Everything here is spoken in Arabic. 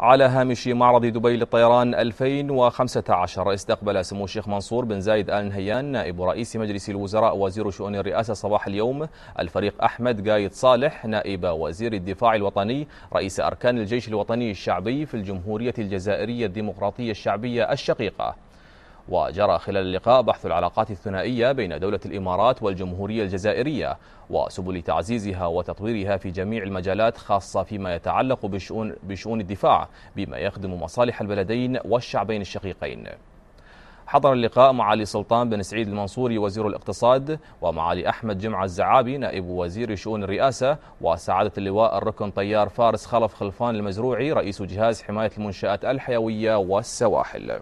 على هامش معرض دبي للطيران 2015 استقبل سمو الشيخ منصور بن زايد آل نهيان نائب رئيس مجلس الوزراء وزير شؤون الرئاسة صباح اليوم الفريق أحمد قايد صالح نائب وزير الدفاع الوطني رئيس أركان الجيش الوطني الشعبي في الجمهورية الجزائرية الديمقراطية الشعبية الشقيقة وجرى خلال اللقاء بحث العلاقات الثنائية بين دولة الإمارات والجمهورية الجزائرية وسبل تعزيزها وتطويرها في جميع المجالات خاصة فيما يتعلق بشؤون, بشؤون الدفاع بما يخدم مصالح البلدين والشعبين الشقيقين حضر اللقاء معالي سلطان بن سعيد المنصوري وزير الاقتصاد ومعالي أحمد جمعة الزعابي نائب وزير شؤون الرئاسة وسعادة اللواء الركن طيار فارس خلف خلفان المزروعي رئيس جهاز حماية المنشآت الحيوية والسواحل